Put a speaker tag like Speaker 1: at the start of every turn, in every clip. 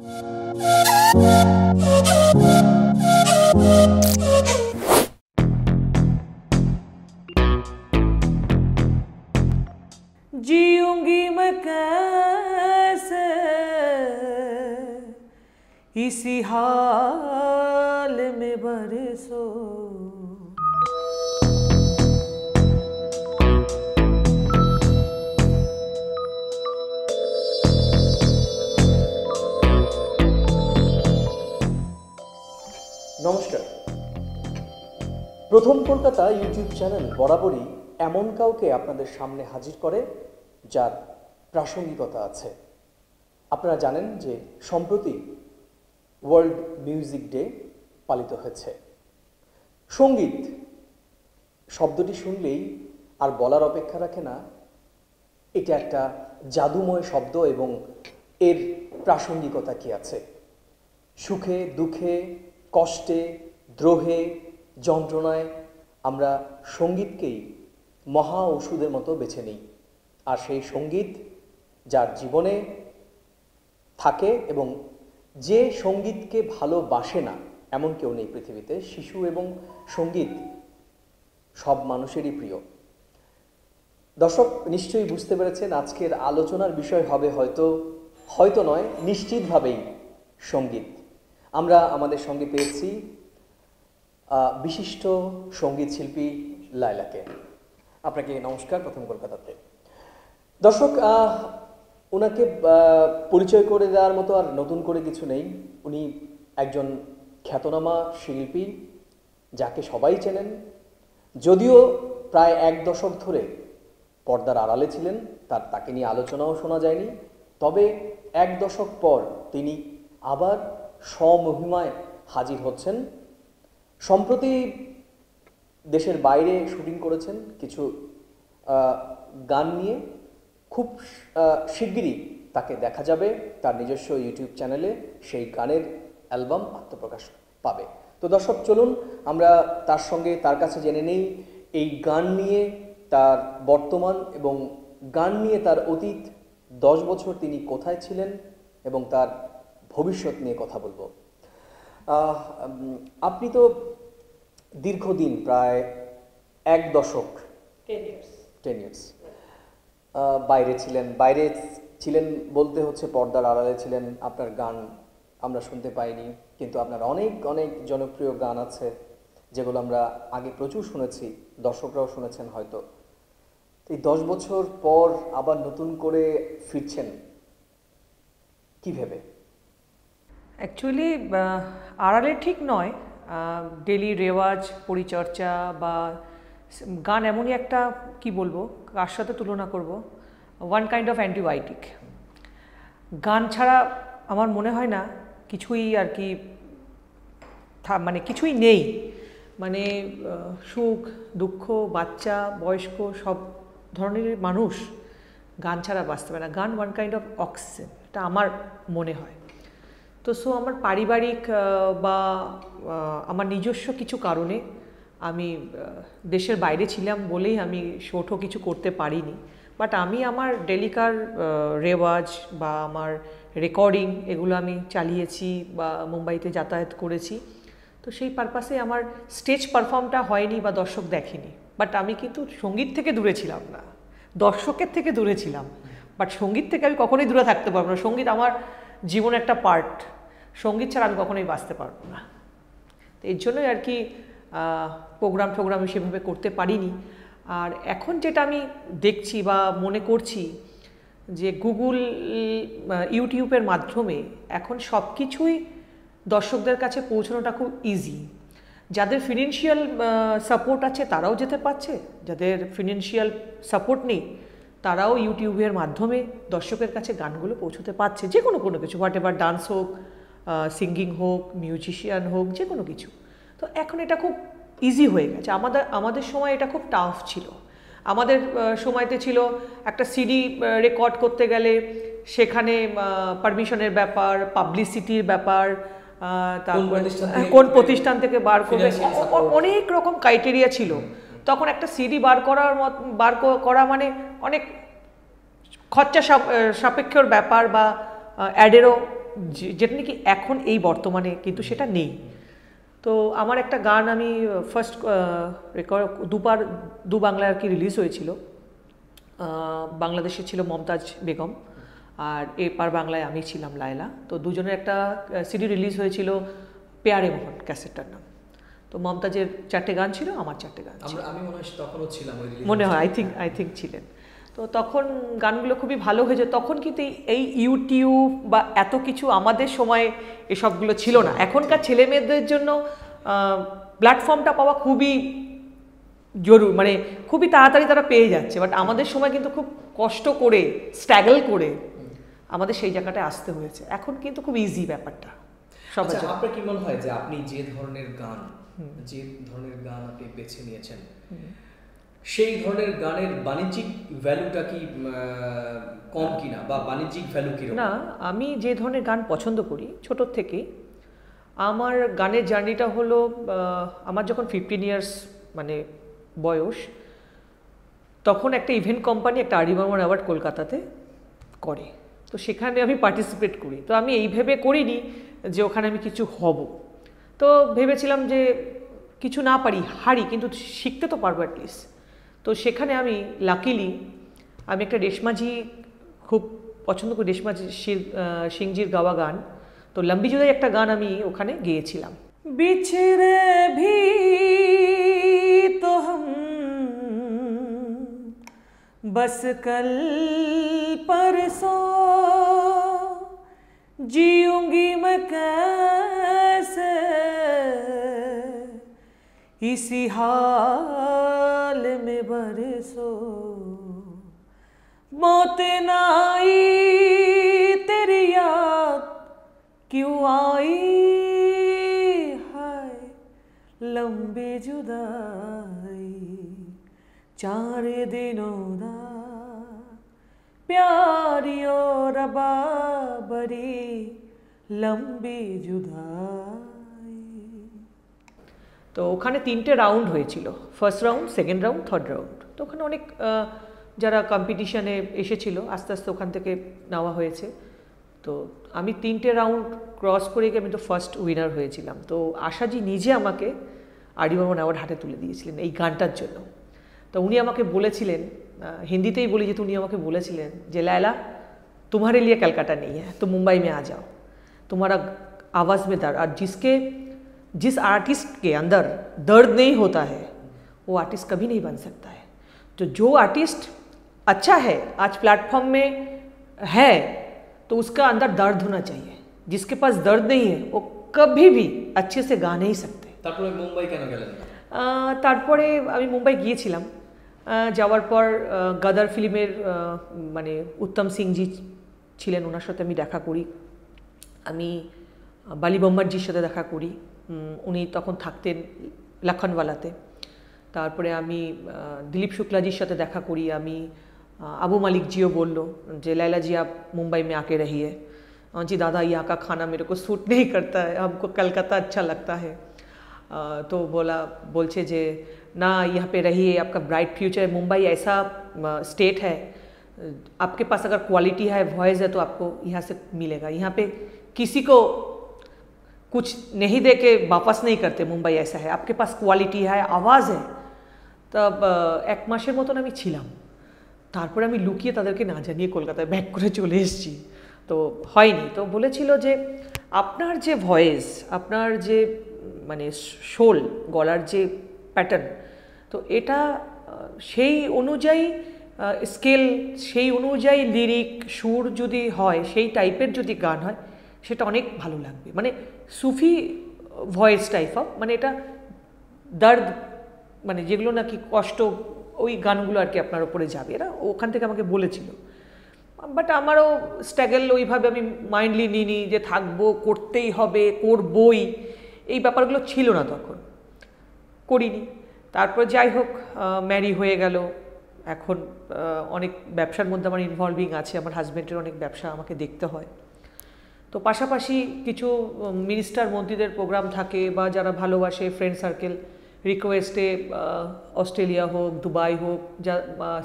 Speaker 1: Música
Speaker 2: Kolkata YouTube channel বরাবরই এমন কাউকে আপনাদের সামনে হাজির করে যার প্রাসঙ্গিকতা আছে আপনারা জানেন যে সম্প্রতি ওয়ার্ল্ড মিউজিক ডে পালিত হয়েছে সঙ্গীত শব্দটি শুনলেই আর বলার অপেক্ষা রাখে না এটা একটা জাদুময় শব্দ এবং এর প্রাসঙ্গিকতা কি আছে সুখে দুঃখে কষ্টে দ্রোহে যন্ত্রণায় আমরা সঙ্গীতকেই মহা ওষুধের মতো বেছে নিই আর সেই সঙ্গীত যার জীবনে থাকে এবং যে সঙ্গীতকে ভালোবাসে না এমন কেউ নেই পৃথিবীতে শিশু এবং সঙ্গীত সব মানুষেরই প্রিয় দর্শক নিশ্চয়ই বুঝতে পেরেছেন আজকের আলোচনার বিষয় হবে হয়তো হয়তো নয় নিশ্চিতভাবেই সঙ্গীত আমরা আমাদের সঙ্গে পেয়েছি বিশিষ্ট সঙ্গীত শিল্পী লাইলাকে আপনাকে নমস্কার প্রথম কলকাতাতে দর্শক ওনাকে পরিচয় করে দেওয়ার মতো আর নতুন করে কিছু নেই উনি একজন খ্যাতনামা শিল্পী যাকে সবাই চেনেন যদিও প্রায় এক দশক ধরে পর্দার আড়ালে ছিলেন তার তাকে নিয়ে আলোচনাও শোনা যায়নি তবে এক দশক পর তিনি আবার স্বমহিমায় হাজির হচ্ছেন সম্প্রতি দেশের বাইরে শুটিং করেছেন কিছু গান নিয়ে খুব শিগগিরই তাকে দেখা যাবে তার নিজস্ব ইউটিউব চ্যানেলে সেই গানের অ্যালবাম আত্মপ্রকাশ পাবে তো দর্শক চলুন আমরা তার সঙ্গে তার কাছে জেনে নেই এই গান নিয়ে তার বর্তমান এবং গান নিয়ে তার অতীত দশ বছর তিনি কোথায় ছিলেন এবং তার ভবিষ্যৎ নিয়ে কথা বলবো আপনি তো দীর্ঘদিন প্রায় এক দশক টেন ইয়ার্স বাইরে ছিলেন বাইরে ছিলেন বলতে হচ্ছে পর্দার আড়ালে ছিলেন আপনার গান আমরা শুনতে পাইনি কিন্তু আপনার অনেক অনেক জনপ্রিয় গান আছে যেগুলো আমরা আগে প্রচুর শুনেছি দর্শকরাও শুনেছেন হয়তো এই দশ বছর পর আবার নতুন করে ফিরছেন কি ভেবে
Speaker 1: অ্যাকচুয়ালি আড়ালে ঠিক নয় ডেলি রেওয়াজ পরিচর্চা বা গান এমনই একটা কি বলবো কার সাথে তুলনা করব ওয়ান কাইন্ড অফ অ্যান্টিবায়োটিক গান ছাড়া আমার মনে হয় না কিছুই আর কি মানে কিছুই নেই মানে সুখ দুঃখ বাচ্চা বয়স্ক সব ধরনের মানুষ গান ছাড়া বাঁচতে পারে না গান ওয়ান কাইন্ড অফ অক্সিজেন এটা আমার মনে হয় তো সো আমার পারিবারিক বা আমার নিজস্ব কিছু কারণে আমি দেশের বাইরে ছিলাম বলেই আমি শোঠও কিছু করতে পারিনি বাট আমি আমার ডেলিকার রেওয়াজ বা আমার রেকর্ডিং এগুলো আমি চালিয়েছি বা মুম্বাইতে যাতায়াত করেছি তো সেই পারপাসে আমার স্টেজ পারফর্মটা হয়নি বা দর্শক দেখেনি বাট আমি কিন্তু সঙ্গীত থেকে দূরে ছিলাম না দর্শকের থেকে দূরে ছিলাম বাট সঙ্গীত থেকে আমি কখনোই দূরে থাকতে পারবো না সঙ্গীত আমার জীবন একটা পার্ট সঙ্গীত ছাড়া আমি কখনোই বাঁচতে পারবো না তো এর জন্যই আর কি প্রোগ্রাম টোগ্রাম সেভাবে করতে পারিনি আর এখন যেটা আমি দেখছি বা মনে করছি যে গুগল ইউটিউবের মাধ্যমে এখন সব কিছুই দর্শকদের কাছে পৌঁছানোটা খুব ইজি যাদের ফিনান্সিয়াল সাপোর্ট আছে তারাও যেতে পারছে যাদের ফিনান্সিয়াল সাপোর্ট নেই তারাও ইউটিউবের মাধ্যমে দর্শকের কাছে গানগুলো পৌঁছতে পারছে যে কোনো কোনো কিছু হোয়াট এভার ডান্স হোক সিঙ্গিং হোক মিউজিশিয়ান হোক যে কোনো কিছু তো এখন এটা খুব ইজি হয়ে গেছে আমাদের আমাদের সময় এটা খুব টাফ ছিল আমাদের সময়তে ছিল একটা সিডি রেকর্ড করতে গেলে সেখানে পারমিশনের ব্যাপার পাবলিসিটির ব্যাপার তারপর কোন প্রতিষ্ঠান থেকে বার করবে অনেক রকম ক্রাইটেরিয়া ছিল তখন একটা সিডি বার করার মত বার করা মানে অনেক খরচা সাপেক্ষর ব্যাপার বা অ্যাডেরও যেটা নাকি এখন এই বর্তমানে কিন্তু সেটা নেই তো আমার একটা গান আমি ফার্স্ট রেকর্ড দুবার দু বাংলায় আর কি রিলিজ হয়েছিল বাংলাদেশে ছিল মমতাজ বেগম আর এপার বাংলায় আমি ছিলাম লায়লা তো দুজনের একটা সিডি রিলিজ হয়েছিল পেয়ারে মোহন ক্যাসেটটার নাম তো মমতাজের চারটে গান ছিল আমার চারটে গান আমি
Speaker 2: মনে হয় তখনও ছিলাম মনে হয় আই থিঙ্ক
Speaker 1: আই থিঙ্ক ছিলেন তো তখন গানগুলো খুবই ভালো হয়েছে তখন কিন্তু এই ইউটিউব বা এত কিছু আমাদের সময়ে এসবগুলো ছিল না এখনকার ছেলে মেয়েদের জন্য প্ল্যাটফর্মটা পাওয়া খুবই জরুর মানে খুবই তাড়াতাড়ি তারা পেয়ে যাচ্ছে বাট আমাদের সময় কিন্তু খুব কষ্ট করে স্ট্রাগল করে আমাদের সেই জায়গাটায় আসতে হয়েছে এখন কিন্তু খুব ইজি ব্যাপারটা সবার আচ্ছা, আপনার কি মনে হয় যে
Speaker 2: আপনি যে ধরনের গান যে ধরনের গান আপনি বেছে নিয়েছেন সেই ধরনের গানের বাণিজ্যিক ভ্যালুটা কি কম কিনা বা বাণিজ্যিক ভ্যালু কি না
Speaker 1: আমি যে ধরনের গান পছন্দ করি ছোট থেকেই আমার গানের জার্নিটা হলো আমার যখন ফিফটিন ইয়ার্স মানে বয়স তখন একটা ইভেন্ট কোম্পানি একটা আরিবামন অ্যাওয়ার্ড কলকাতাতে করে তো সেখানে আমি পার্টিসিপেট করি তো আমি এই ভেবে করিনি যে ওখানে আমি কিছু হব তো ভেবেছিলাম যে কিছু না পারি হারি কিন্তু শিখতে তো পারবো অ্যাটলিস্ট तो সেখানে আমি লাকিলি আমি একটা দেশমাজি খুব পছন্দ করি দেশমাজি শীংজির গাওয়া গান তো লম্বি জুদা একটা গান আমি ওখানে গেয়েছিলাম বিছে রে ভি তো हम बस कल परसों जियूंगी मैं कैसे इसी हा जल में बरसो मौत ना आई तेरी याद क्यों आई हाय लंबी जुदाई चार दिनों दा प्यारी रबा बड़ी लंबी जुदाई তো ওখানে তিনটে রাউন্ড হয়েছিল first round second round third round তো ওখানে অনেক যারা কম্পিটিশানে এসেছিল আস্তে আস্তে ওখান থেকে নেওয়া হয়েছে তো আমি তিনটে রাউন্ড ক্রস করে গিয়ে আমি তো ফার্স্ট উইনার হয়েছিলাম তো আশাজি নিজে আমাকে আরিমামা নেওয়ার হাতে তুলে দিয়েছিলেন এই গানটার জন্য তো উনি আমাকে বলেছিলেন হিন্দিতেই বলি যেহেতু উনি আমাকে বলেছিলেন যে লায়লা তোমার এলিয়া ক্যালকাটা নেই হ্যাঁ তো মুম্বাই মে আ যাও তোমারা আওয়াজ মে दर्द আর জিসকে जिस आर्टिस्ट के अंदर दर्द नहीं होता है वो आर्टिस्ट कभी नहीं बन सकता है तो जो आर्टिस्ट अच्छा है आज प्लेटफॉर्म में है तो उसका अंदर दर्द होना चाहिए जिसके पास दर्द नहीं है वो कभी भी अच्छे से गा नहीं सकते
Speaker 2: मुंबई কেন গেলেন
Speaker 1: তারপরে আমি মুম্বাই গিয়েছিলাম যাওয়ার পর গাদার ফিল্মের মানে উত্তম সিংজি ছিলেন ওনার সাথে আমি দেখা করি আমি বালি বম্মারজির সাথে उन्हीं तकन থাকতেন लखनऊ वाले थे তারপরে আমি দিলীপ শুক্লা জির সাথে দেখা করি আমি আবু মালিক জিও বললো যে লাইলা জি আপনি মুম্বাই মে আকে رہی হেঞ্চি দাদা ইয়া কা খানা মেরে কো সুট নেহি করতা হ আপনাকে কলকাতা আচ্ছা লাগতা হে তো बोला बोलचे जे ना यहां पे रहिए आपका ब्राइट फ्यूचर है मुंबई ऐसा स्टेट है आपके पास अगर क्वालिटी है वॉइस है तो आपको यहां से मिलेगा यहां पे किसी को कुछ नहीं दे के वापस नहीं करते মুম্বাই ऐसा है आपके পাস কোয়ালিটি হ্যাঁ আওয়াজ হ্যাঁ তব এক মাসের মতন আমি ছিলাম তারপরে আমি লুকিয়ে তাদেরকে না জানিয়ে কলকাতায় ব্যাক করে চলে এসেছি তো হয়নি তো বলেছিল যে আপনার যে ভয়েস আপনার যে মানে শোল গলার যে প্যাটার্ন তো এটা সেই অনুযায়ী স্কেল সেই অনুযায়ী লিরিক সুর যদি হয় সেই টাইপের যদি গান হয় সেটা অনেক ভালো লাগবে মানে সুফি ভয়েস টাইপ অফ মানে এটা দার্দ মানে যেগুলো নাকি কষ্ট ওই গানগুলো আর কি আপনার ওপরে যাবে এরা ওখান থেকে আমাকে বলেছিল বাট আমারও স্ট্যাগেল ওইভাবে আমি মাইন্ডলি নিইনি যে থাকবো করতেই হবে করবই এই ব্যাপারগুলো ছিল না তখন করিনি তারপর যাই হোক ম্যারি হয়ে গেল এখন অনেক ব্যবসার মধ্যে আমার ইনভলভিং আছে আমার হাজব্যান্ডের অনেক ব্যবসা আমাকে দেখতে হয় তো পাশাপাশি কিছু মিনিস্টার মন্ত্রীদের প্রোগ্রাম থাকে বা যারা ভালোবাসে ফ্রেন্ড সার্কেল রিকোয়েস্টে অস্ট্রেলিয়া হোক দুবাই হোক যা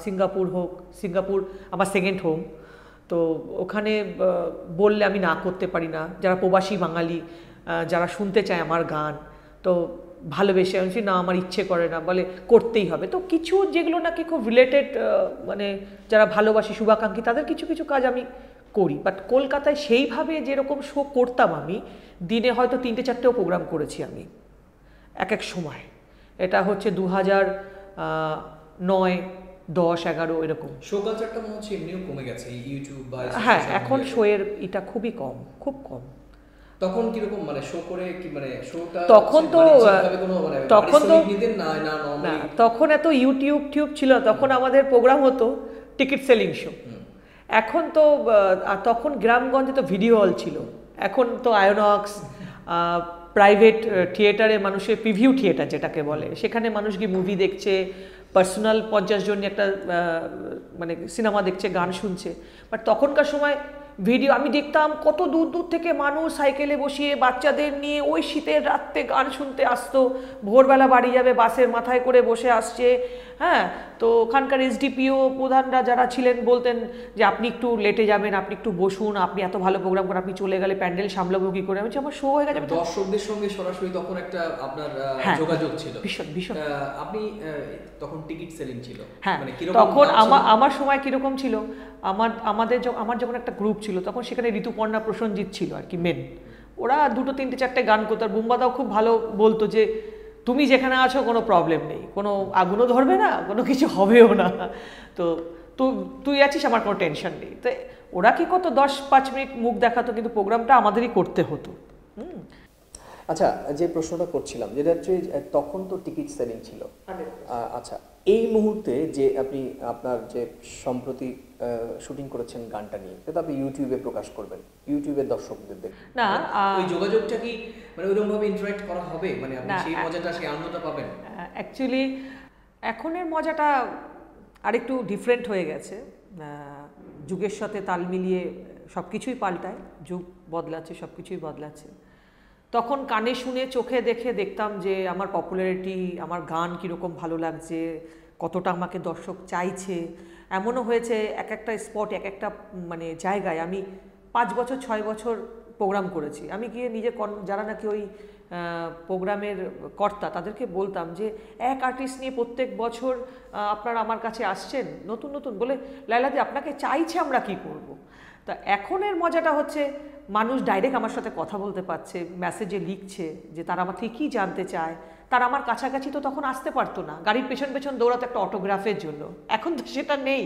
Speaker 1: সিঙ্গাপুর হোক সিঙ্গাপুর আমার সেকেন্ড হোম তো ওখানে বললে আমি না করতে পারি না যারা প্রবাসী বাঙালি যারা শুনতে চায় আমার গান তো ভালোবেসে আমি না আমার ইচ্ছে করে না বলে করতেই হবে তো কিছু যেগুলো নাকি খুব রিলেটেড মানে যারা ভালোবাসি শুভাকাঙ্ক্ষী তাদের কিছু কিছু কাজ আমি করি বাট কলকাতায় সেইভাবে যেরকম শো করতাম আমি দিনে হয়তো তিনটে চারটেও প্রোগ্রাম করেছি আমি এক এক সময় এটা হচ্ছে দু হাজার নয় দশ এগারো এরকম
Speaker 2: কমে গেছে ইউটিউব হ্যাঁ এখন
Speaker 1: শোয়ের এটা খুবই কম
Speaker 2: খুব কম তখন কিরকম মানে শো করে কি মানে শোটা তখন তো মানে মানে তখন তো না
Speaker 1: তখন এত ইউটিউব টিউব ছিল তখন হ্যাঁ। আমাদের প্রোগ্রাম হতো টিকিট সেলিং শো এখন তো তখন গ্রামগঞ্জে তো ভিডিও হল ছিল এখন তো আয়োনক্স প্রাইভেট থিয়েটারে মানুষের প্রিভিউ থিয়েটার যেটাকে বলে সেখানে মানুষ গিয়ে মুভি দেখছে পার্সোনাল পঞ্চাশ জন একটা মানে সিনেমা দেখছে গান শুনছে বাট তখনকার সময় ভিডিও আমি দেখতাম কত দূর দূর থেকে মানুষ সাইকেলে বসিয়ে বাচ্চাদের নিয়ে ওই শীতের রাত্রে গান শুনতে আসতো ভোরবেলা বাড়ি যাবে বাসের মাথায় করে বসে আসছে হ্যাঁ তো ওখানকার এসডিপিও প্রধানরা যারা ছিলেন বলতেন যে আপনি একটু লেটে যাবেন আপনি একটু বসুন আপনি এত ভালো প্রোগ্রাম করেন আপনি চলে গেলে প্যান্ডেল সামলাবো কি করে আমি আমার শো হয়ে গেছে দর্শকদের
Speaker 2: সঙ্গে সরাসরি তখন একটা আপনার হ্যাঁ। যোগাযোগ ছিল ভীষণ ভীষণ আপনি তখন টিকিট সেলিং ছিল হ্যাঁ মানে তখন আমার আমার
Speaker 1: সময় কিরকম ছিল আমার আমাদের আমার যখন একটা গ্রুপ ছিল তখন সেখানে ঋতুপর্ণা প্রসঞ্জিৎ ছিল আর কি মেন ওরা দুটো তিনটে চারটে গান করতো আর বুম্বাদাও খুব ভালো বলতো যে তুমি যেখানে আছো কোনো প্রবলেম নেই কোনো আগুনও ধরবে না কোনো কিছু হবেও না তো তুই আছিস আমার কোনো টেনশন নেই তো ওরা কি করতো দশ পাঁচ মিনিট মুখ দেখাতো কিন্তু প্রোগ্রামটা আমাদেরই করতে
Speaker 2: হতো হুম আচ্ছা যে প্রশ্নটা করছিলাম যেটা হচ্ছে তখন তো টিকিট সেলিং ছিল আচ্ছা এই মুহূর্তে যে আপনি আপনার যে সম্প্রতি শুটিং করেছেন গানটা নিয়ে সেটা আপনি ইউটিউবে প্রকাশ করবেন ইউটিউবের দর্শকদের দেখবেন না ওই যোগাযোগটা কি মানে ওইরকম ভাবে ইন্টারঅ্যাক্ট করা হবে মানে আপনি সেই মজাটা সেই আনন্দটা পাবেন
Speaker 1: অ্যাকচুয়ালি এখনের মজাটা আরেকটু ডিফারেন্ট হয়ে গেছে যুগের সাথে তাল মিলিয়ে সব কিছুই পাল্টায় যুগ বদলাচ্ছে সব কিছুই বদলাচ্ছে তখন কানে শুনে চোখে দেখে দেখতাম যে আমার পপুলারিটি আমার গান কীরকম ভালো লাগছে কতটা আমাকে দর্শক চাইছে এমনও হয়েছে এক একটা স্পট এক একটা মানে জায়গায় আমি পাঁচ বছর ছয় বছর প্রোগ্রাম করেছি আমি গিয়ে নিজে যারা নাকি ওই প্রোগ্রামের কর্তা তাদেরকে বলতাম যে এক আর্টিস্ট নিয়ে প্রত্যেক বছর আপনারা আমার কাছে আসছেন নতুন নতুন বলে লাইলাদি আপনাকে চাইছে আমরা কি করব। তা এখনের মজাটা হচ্ছে মানুষ ডাইরেক্ট আমার সাথে কথা বলতে পারছে মেসেজে লিখছে যে তারা আমার থেকে কী জানতে চায় তার আমার কাছাকাছি তো তখন আসতে পারতো না গাড়ির পেছন পেছন দৌড়াতো একটা অটোগ্রাফের জন্য এখন তো সেটা নেই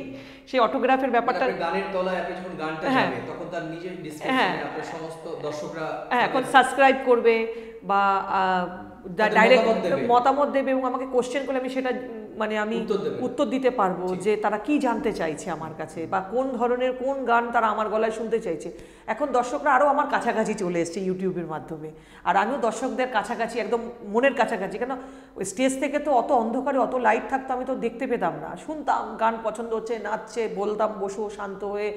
Speaker 1: সেই অটোগ্রাফের মানে ব্যাপারটা গানের
Speaker 2: তলায় গানটা যাবে হ্যাঁ। তখন তার নিজের ডিসক্রিপশনে হ্যাঁ। আপনার সমস্ত দর্শকরা হ্যাঁ এখন
Speaker 1: সাবস্ক্রাইব করবে বা ডাইরেক্ট মতামত দেবে এবং আমাকে কোশ্চেন করলে আমি সেটা মানে আমি উত্তর দিতে পারবো যে তারা কি জানতে চাইছে আমার কাছে বা কোন ধরনের কোন গান তারা আমার গলায় শুনতে চাইছে এখন দর্শকরা আরও আমার কাছাকাছি চলে এসছে ইউটিউবের মাধ্যমে আর আমিও দর্শকদের কাছাকাছি একদম মনের কাছাকাছি কেন স্টেজ থেকে তো অত অন্ধকারে অত লাইট থাকতো আমি তো দেখতে পেতাম না শুনতাম গান পছন্দ হচ্ছে নাচছে বলতাম বসো শান্ত হয়ে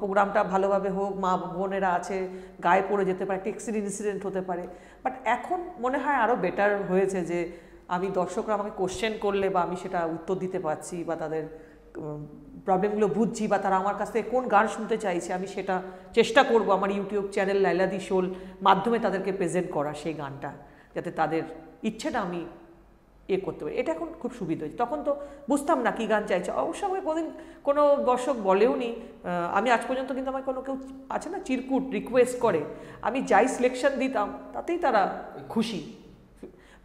Speaker 1: প্রোগ্রামটা ভালোভাবে হোক মা বোনেরা আছে গায়ে পড়ে যেতে পারে একটা ইনসিডেন্ট হতে পারে বাট এখন মনে হয় আরও বেটার হয়েছে যে আমি দর্শকরা আমাকে কোশ্চেন করলে বা আমি সেটা উত্তর দিতে পারছি বা তাদের প্রবলেমগুলো বুঝছি বা তারা আমার কাছ থেকে কোন গান শুনতে চাইছে আমি সেটা চেষ্টা করব আমার ইউটিউব চ্যানেল লাইলাদি শোল মাধ্যমে তাদেরকে প্রেজেন্ট করা সেই গানটা যাতে তাদের ইচ্ছেটা আমি এ করতে পারি এটা এখন খুব সুবিধা হয়েছে তখন তো বুঝতাম না কী গান চাইছে অবশ্য আমাকে কোনোদিন কোনো দর্শক বলেও নি আমি আজ পর্যন্ত কিন্তু আমার কোনো কেউ আছে না চিরকুট রিকোয়েস্ট করে আমি যাই সিলেকশন দিতাম তাতেই তারা খুশি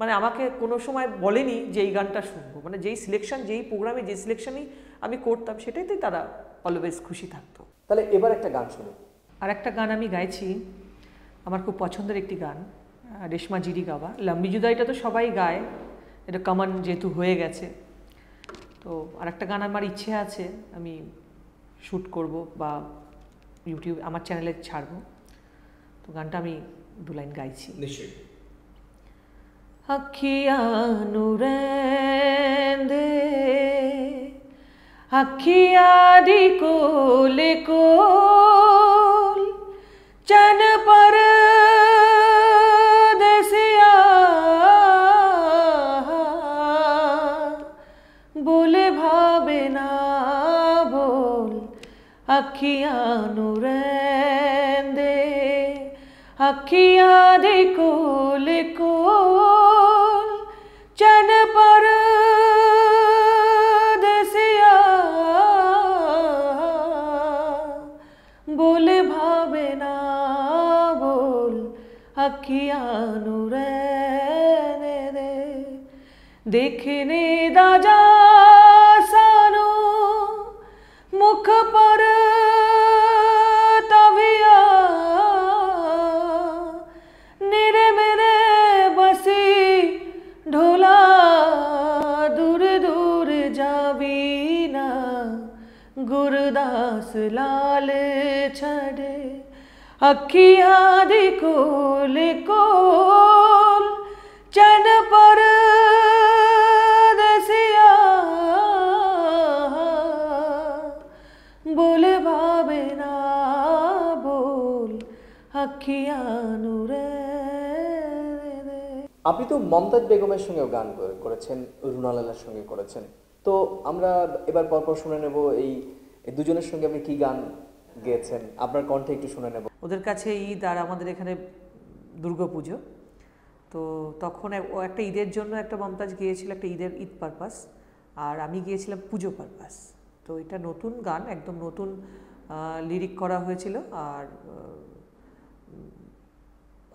Speaker 1: মানে আমাকে কোনো সময় বলেনি যে এই গানটা শুনবো মানে যেই সিলেকশন যেই প্রোগ্রামে যে সিলেকশনই আমি করতাম সেটাইতেই তারা
Speaker 2: অলওয়েজ খুশি থাকতো তাহলে এবার একটা গান শুনি
Speaker 1: আর একটা গান আমি গাইছি আমার খুব পছন্দের একটি গান রেশমা জিরি গাওয়া লম্বি জুদাইটা তো সবাই গায় এটা কমন যেহেতু হয়ে গেছে তো আর একটা গান আমার ইচ্ছে আছে আমি শ্যুট করব বা ইউটিউব আমার চ্যানেলে ছাড়ব তো গানটা আমি দু লাইন গাইছি নিশ্চয়ই अखियानु अखिया कोल को चन पर देसिया बोले भावे ना बोल अखियानु रेंदे अखिया दी कोल को, ले को। अखियां रहने दे देखने दा जा सानू मुख पर तविया निरे मेरे बसी ढोला दूर दूर जावी ना गुरदास लाल छड़े ਅੱਖੀਆਂ ਦੇ ਕੋਲ ਕੋਲ ਚਨ ਪਰ ਦਸਿਆ ਬੋਲ ਬਾਬੇ ਨਾ ਬੋਲ
Speaker 2: আপনি তো মমতাজ বেগমের সঙ্গেও গান করেছেন রুনা লালার সঙ্গে করেছেন তো আমরা এবার পরপর শুনে নেব এই দুজনের সঙ্গে আপনি কি গান গেয়েছেন আপনার কণ্ঠে একটু শুনে নেব
Speaker 1: ওদের কাছে ঈদ আর আমাদের এখানে পুজো তো তখন ও একটা ঈদের জন্য একটা মমতাজ গিয়েছিল একটা ঈদের ঈদ পারপাস আর আমি গিয়েছিলাম পুজো পারপাস তো এটা নতুন গান একদম নতুন লিরিক করা হয়েছিল আর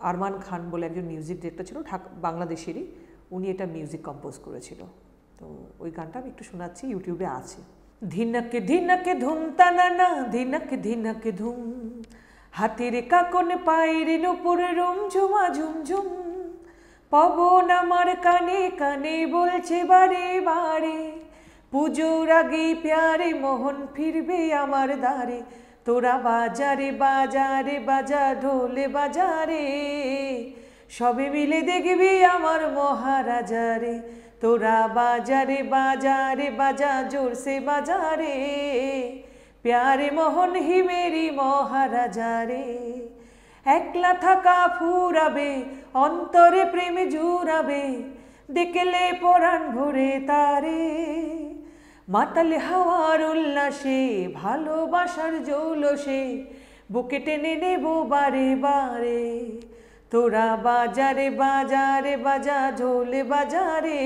Speaker 1: আরমান খান বলে একজন মিউজিক ডিরেক্টর ছিল ঠাক বাংলাদেশেরই উনি এটা মিউজিক কম্পোজ করেছিল তো ওই গানটা আমি একটু শোনাচ্ছি ইউটিউবে আছে ধিনকে ধিনকে তানা না ধিনকে ধিনকে ধুম হাতের কাকন পায়ের নুপুর রুমঝুমা ঝুমঝুম পবন আমার কানে কানে বলছে বারে বারে পুজোর আগে প্যারে মোহন ফিরবে আমার দ্বারে তোরা বাজারে বাজারে বাজা ঢোলে বাজারে সবে মিলে দেখবি আমার মহারাজারে তোরা বাজারে বাজারে বাজা জোরসে বাজারে প্যারে মোহন হি মেরি মহারাজা রে একলা থাকা ফুরাবে অন্তরে প্রেম জুড়াবে দেখলে পরাণ ভরে তারে মাতালে হাওয়ার উল্লাসে ভালোবাসার জৌলসে বুকে টেনে নেব বারে বারে তোরা বাজারে বাজারে বাজা ঝোলে বাজারে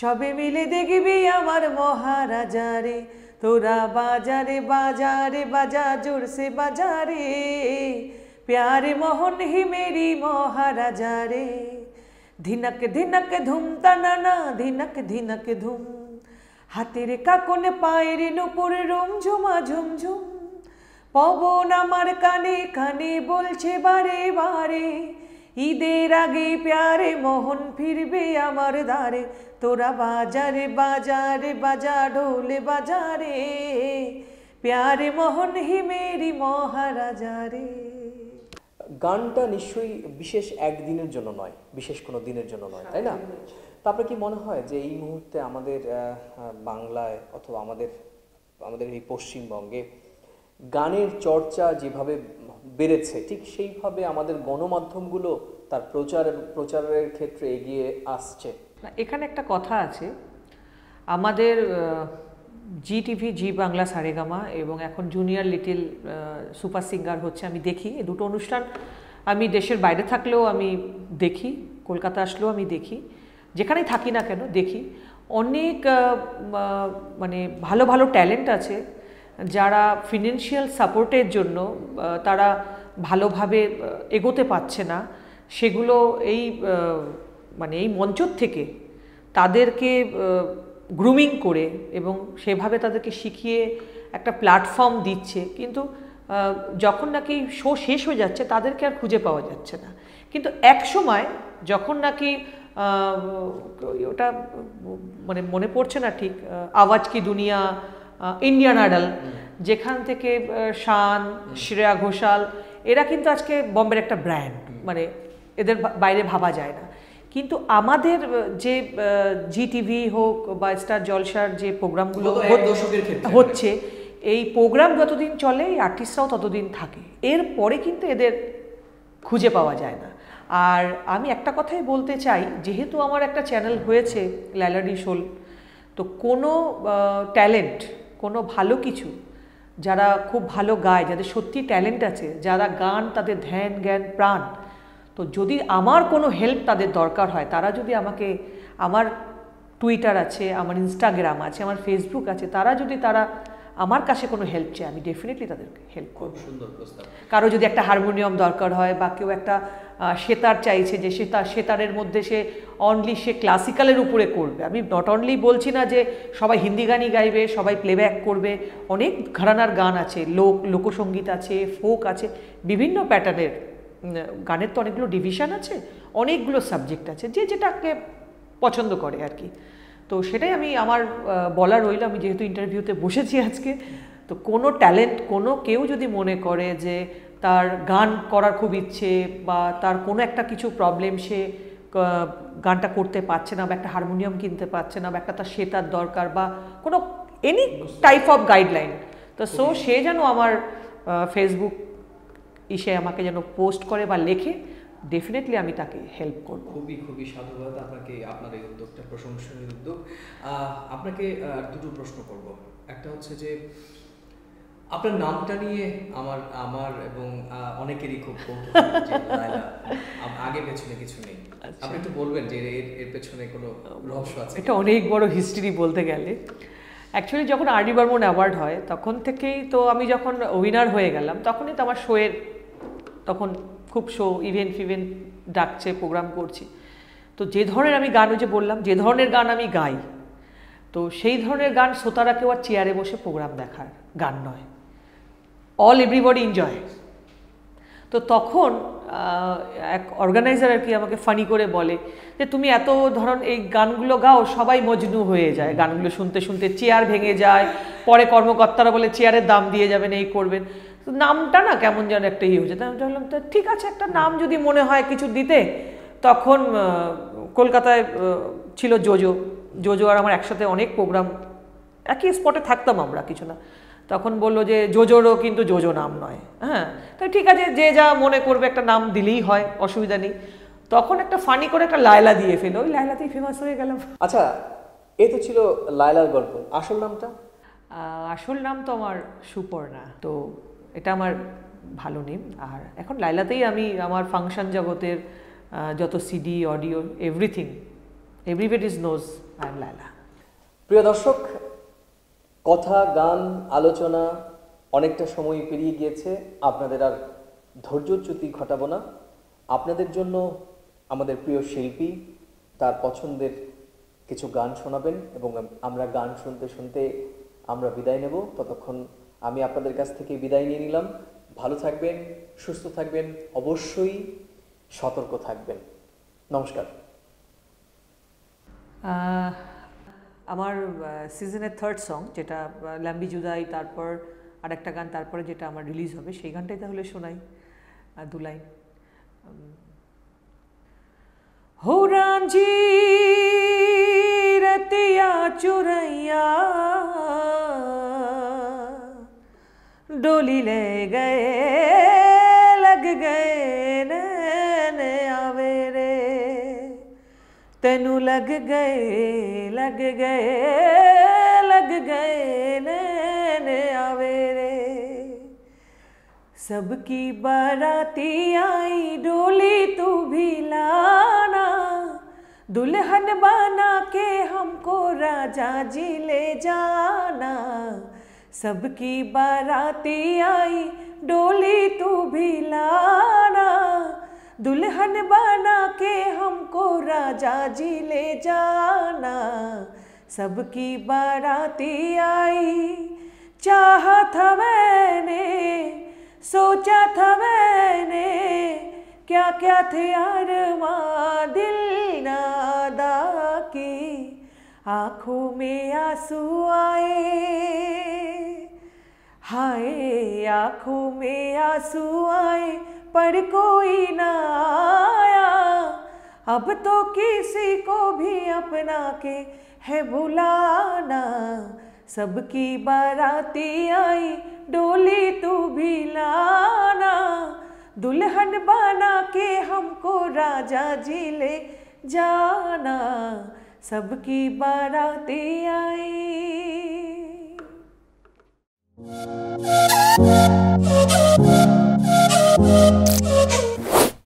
Speaker 1: সবে মিলে দেখবি আমার মহারাজারে তোরা বাজারে বাজারে বাজা জোরসে বাজারে प्यारे मोहन মেরি मेरी मोहराजा ধিনক ধিনক धिनक धुम तनाना ধিনক ধিনক ধুম হাতের কাকুন পায়ের নুপুর রুম ঝুমা ঝুমঝুম পবন আমার কানে কানে বলছে বারে বারে ঈদের আগে প্যারে মোহন ফিরবে আমার দ্বারে তোরা বাজারে বাজারে বাজা ঢোলে বাজারে প্যারে মোহন হি মেরি মহারাজা রে
Speaker 2: গানটা নিশ্চয়ই বিশেষ একদিনের জন্য নয় বিশেষ কোনো দিনের জন্য নয় তাই না তারপরে কি মনে হয় যে এই মুহূর্তে আমাদের বাংলায় অথবা আমাদের আমাদের এই পশ্চিমবঙ্গে গানের চর্চা যেভাবে বেড়েছে ঠিক সেইভাবে আমাদের গণমাধ্যমগুলো তার প্রচার প্রচারের ক্ষেত্রে এগিয়ে আসছে
Speaker 1: এখানে একটা কথা আছে আমাদের Zee TV Zee Bangla Saregama এবং এখন জুনিয়র লিটিল সুপার সিঙ্গার হচ্ছে আমি দেখি এই দুটো অনুষ্ঠান আমি দেশের বাইরে থাকলেও আমি দেখি কলকাতা আসলেও আমি দেখি যেখানেই থাকি না কেন দেখি অনেক মানে ভালো ভালো ট্যালেন্ট আছে যারা ফিনান্সিয়াল সাপোর্টের জন্য তারা ভালোভাবে এগোতে পারছে না সেগুলো এই মানে এই মঞ্চ থেকে তাদেরকে গ্রুমিং করে এবং সেভাবে তাদেরকে শিখিয়ে একটা প্ল্যাটফর্ম দিচ্ছে কিন্তু যখন নাকি শো শেষ হয়ে যাচ্ছে তাদেরকে আর খুঁজে পাওয়া যাচ্ছে না কিন্তু এক সময় যখন নাকি ওটা মানে মনে পড়ছে না ঠিক আওয়াজ কি দুনিয়া ইন্ডিয়ান আইডল যেখান থেকে শান শ্রেয়া ঘোষাল এরা কিন্তু আজকে বম্বের একটা ব্র্যান্ড মানে এদের বাইরে ভাবা যায় না কিন্তু আমাদের যে জি টিভি হোক বা স্টার জলসার যে প্রোগ্রামগুলো হচ্ছে এই প্রোগ্রাম যতদিন চলে এই আর্টিস্টরাও ততদিন থাকে এর পরে কিন্তু এদের খুঁজে পাওয়া যায় না আর আমি একটা কথাই বলতে চাই যেহেতু আমার একটা চ্যানেল হয়েছে ল্যালারি শোল তো কোনো ট্যালেন্ট কোনো ভালো কিছু যারা খুব ভালো গায় যাদের সত্যি ট্যালেন্ট আছে যারা গান তাদের ধ্যান জ্ঞান প্রাণ তো যদি আমার কোনো হেল্প তাদের দরকার হয় তারা যদি আমাকে আমার টুইটার আছে আমার ইনস্টাগ্রাম আছে আমার ফেসবুক আছে তারা যদি তারা আমার কাছে কোনো হেল্প চায় আমি ডেফিনেটলি তাদেরকে হেল্প করব সুন্দর কারো যদি একটা হারমোনিয়াম দরকার হয় বা কেউ একটা সেতার চাইছে যে সেতার সেতারের মধ্যে সে অনলি সে ক্লাসিক্যালের উপরে করবে আমি নট অনলি বলছি না যে সবাই হিন্দি গানই গাইবে সবাই প্লেব্যাক করবে অনেক ঘরানার গান আছে লোক লোকসঙ্গীত আছে ফোক আছে বিভিন্ন প্যাটার্নের গানের তো অনেকগুলো ডিভিশন আছে অনেকগুলো সাবজেক্ট আছে যে যেটাকে পছন্দ করে আর কি তো সেটাই আমি আমার বলা রইল আমি যেহেতু ইন্টারভিউতে বসেছি আজকে তো কোনো ট্যালেন্ট কোনো কেউ যদি মনে করে যে তার গান করার খুব ইচ্ছে বা তার কোনো একটা কিছু প্রবলেম সে গানটা করতে পারছে না বা একটা হারমোনিয়াম কিনতে পারছে না বা একটা তার সেতার দরকার বা কোনো এনি টাইপ অফ গাইডলাইন তো সো সে যেন আমার ফেসবুক ইসে আমাকে যেন পোস্ট করে বা
Speaker 2: লেখে ডেফিনেটলি আমি তাকে হেল্প করব খুবই খুবই সাধুবাদ আপনাকে আপনার এই উদ্যোগটা প্রশংসনীয় উদ্যোগ আপনাকে দুটো প্রশ্ন করব একটা হচ্ছে যে আপনার নামটা নিয়ে আমার আমার এবং অনেকেরই খুব আগে পেছনে কিছু নেই আচ্ছা। আপনি একটু বলবেন যে এর এর পেছনে কোনো রহস্য আছে এটা অনেক বড় হিস্ট্রি
Speaker 1: বলতে গেলে অ্যাকচুয়ালি যখন আর ডি বর্মন অ্যাওয়ার্ড হয় তখন থেকেই তো আমি যখন উইনার হয়ে গেলাম তখনই তো আমার শোয়ের তখন খুব শো ইভেন্ট ফিভেন্ট ডাকছে প্রোগ্রাম করছি তো যে ধরনের আমি গান ওই যে বললাম যে ধরনের গান আমি গাই তো সেই ধরনের গান শ্রোতারা কেউ আর চেয়ারে বসে প্রোগ্রাম দেখার গান নয় অল এভরিবডি এনজয় তো তখন এক অর্গানাইজার আর কি আমাকে ফানি করে বলে যে তুমি এত ধরন এই গানগুলো গাও সবাই মজনু হয়ে যায় গানগুলো শুনতে শুনতে চেয়ার ভেঙে যায় পরে কর্মকর্তারা বলে চেয়ারের দাম দিয়ে যাবেন এই করবেন নামটা না কেমন যেন একটা ইয়ে হয়েছে তাই তো ঠিক আছে একটা নাম যদি মনে হয় কিছু দিতে তখন কলকাতায় ছিল জোজো জোজো আর আমার একসাথে অনেক প্রোগ্রাম একই স্পটে থাকতাম আমরা কিছু না তখন বলল যে যোজোরও কিন্তু যোজো নাম নয় হ্যাঁ তো ঠিক আছে যে যা মনে করবে একটা নাম
Speaker 2: দিলেই হয় অসুবিধা নেই তখন
Speaker 1: একটা ফানি করে একটা লায়লা দিয়ে ফেলো ওই লায়লাতেই ফেমাস হয়ে গেলাম
Speaker 2: আচ্ছা এ তো ছিল লায়লার গল্প আসল নামটা
Speaker 1: আসল নাম তো আমার সুপর্ণা তো এটা আমার ভালো নেম আর এখন লাইলাতেই আমি আমার ফাংশন জগতের যত CD audio everything is knows
Speaker 2: I am Laila প্রিয় দর্শক কথা গান আলোচনা অনেকটা সময় পেরিয়ে গিয়েছে আপনাদের আর ধৈর্যচ্যুতি ঘটাবো না আপনাদের জন্য আমাদের প্রিয় শিল্পী তার পছন্দের কিছু গান শোনাবেন এবং আমরা গান শুনতে শুনতে আমরা বিদায় নেব ততক্ষণ আমি আপনাদের কাছ থেকে বিদায় নিয়ে নিলাম ভালো থাকবেন সুস্থ থাকবেন অবশ্যই সতর্ক থাকবেন নমস্কার
Speaker 1: আমার সিজনের থার্ড সং যেটা ল্যাম্বি জুদাই তারপর আর একটা গান তারপরে যেটা আমার রিলিজ হবে সেই গানটাই তাহলে শোনাই দু লাইন हो राम जी ডোলি चुरैया डोली ले गए तेनु लग गए लग गए लग गए नैने आवेरे सबकी बाराती आई डोली तू भी लाना दुल्हन बना के हमको राजा जी ले जाना सबकी बाराती आई डोली तू भी लाना दुल्हन बना के हमको राजा जी ले जाना सबकी बाराती आई चाहा था मैंने सोचा था मैंने क्या क्या थे माँ दिल नादा की आँखों में आंसू आए हाय आँखों में आंसू आए पर कोई ना आया अब तो किसी को भी अपना के है बुलाना सबकी बाराती आई डोली तू भी लाना दुल्हन बना के हमको राजा जी ले जाना सबकी बाराती आई Música